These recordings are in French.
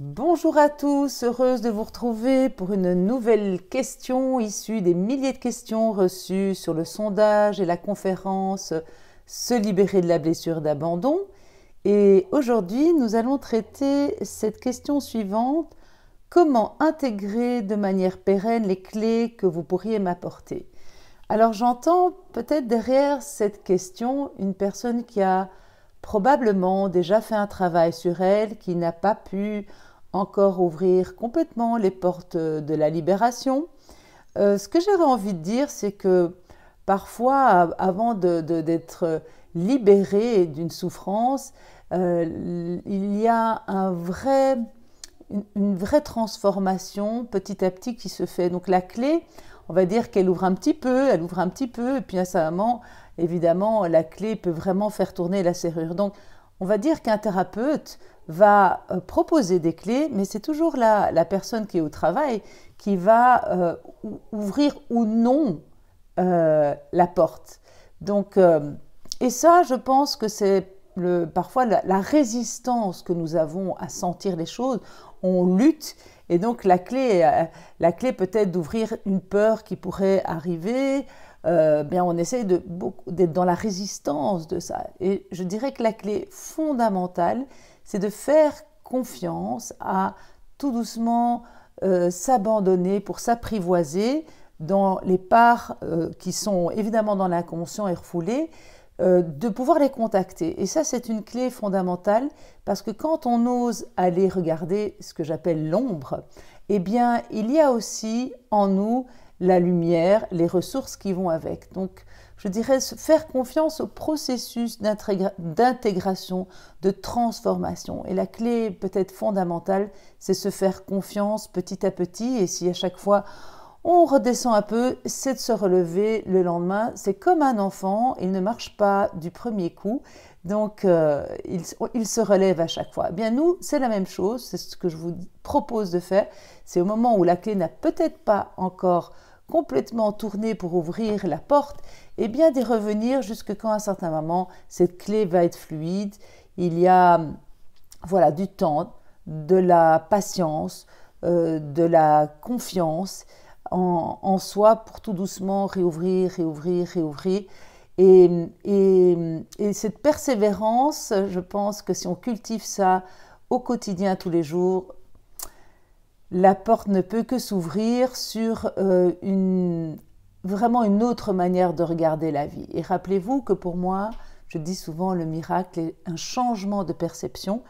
Bonjour à tous, heureuse de vous retrouver pour une nouvelle question issue des milliers de questions reçues sur le sondage et la conférence Se libérer de la blessure d'abandon. Et aujourd'hui, nous allons traiter cette question suivante. Comment intégrer de manière pérenne les clés que vous pourriez m'apporter Alors j'entends peut-être derrière cette question une personne qui a probablement déjà fait un travail sur elle, qui n'a pas pu encore ouvrir complètement les portes de la libération. Euh, ce que j'avais envie de dire, c'est que parfois, avant d'être libéré d'une souffrance, euh, il y a une, vraie transformation petit à petit qui se fait. Donc la clé, on va dire qu'elle ouvre un petit peu, elle ouvre un petit peu, et puis à sa moment, évidemment, la clé peut vraiment faire tourner la serrure. Donc on va dire qu'un thérapeute va euh, proposer des clés, mais c'est toujours la, personne qui est au travail qui va euh, ouvrir ou non euh, la porte. Donc, et ça, je pense que c'est parfois la résistance que nous avons à sentir les choses. On lutte et donc la clé, euh, la clé peut-être d'ouvrir une peur qui pourrait arriver. Euh, bien, on essaye d'être dans la résistance de ça. Et je dirais que la clé fondamentale, c'est de faire confiance à tout doucement euh, s'abandonner pour s'apprivoiser dans les parts qui sont évidemment dans l'inconscient et refoulées, euh, de pouvoir les contacter. Et ça, c'est une clé fondamentale parce que quand on ose aller regarder ce que j'appelle l'ombre, eh bien, il y a aussi en nous la lumière, les ressources qui vont avec. Donc, je dirais faire confiance au processus d'intégration, de transformation. Et la clé peut-être fondamentale, c'est se faire confiance petit à petit. Et si à chaque fois on redescend un peu, c'est de se relever le lendemain. C'est comme un enfant, il ne marche pas du premier coup, donc euh, oh, il, se relève à chaque fois. Eh bien nous, c'est la même chose, c'est ce que je vous propose de faire. C'est au moment où la clé n'a peut-être pas encore complètement tourné pour ouvrir la porte, et eh bien d'y revenir jusque quand à un certain moment cette clé va être fluide. Il y a voilà du temps, de la patience, euh, de la confiance en, soi pour tout doucement réouvrir, réouvrir, réouvrir. Et, cette persévérance, je pense que si on cultive ça au quotidien, tous les jours, la porte ne peut que s'ouvrir sur euh, une, vraiment une autre manière de regarder la vie. Et rappelez-vous que pour moi, je dis souvent, le miracle est un changement de perception.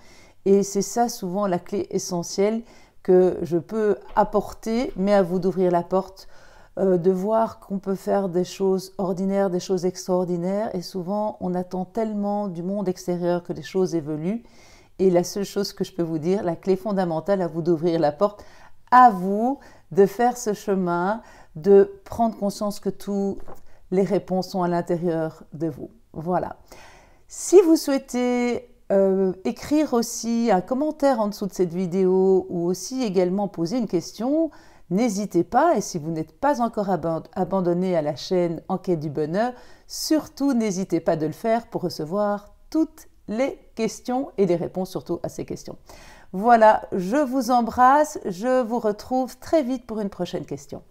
Et c'est ça souvent la clé essentielle que je peux apporter, mais à vous d'ouvrir la porte, euh, de voir qu'on peut faire des choses ordinaires, des choses extraordinaires. Et souvent, on attend tellement du monde extérieur que les choses évoluent. Et la seule chose que je peux vous dire, la clé fondamentale à vous d'ouvrir la porte, à vous de faire ce chemin, de prendre conscience que toutes les réponses sont à l'intérieur de vous. Voilà. Si vous souhaitez euh, écrire aussi un commentaire en dessous de cette vidéo ou aussi également poser une question. N'hésitez pas et si vous n'êtes pas encore abandonné à la chaîne Enquête du Bonheur, surtout n'hésitez pas de le faire pour recevoir toutes les questions et les réponses surtout à ces questions. Voilà, je vous embrasse, je vous retrouve très vite pour une prochaine question.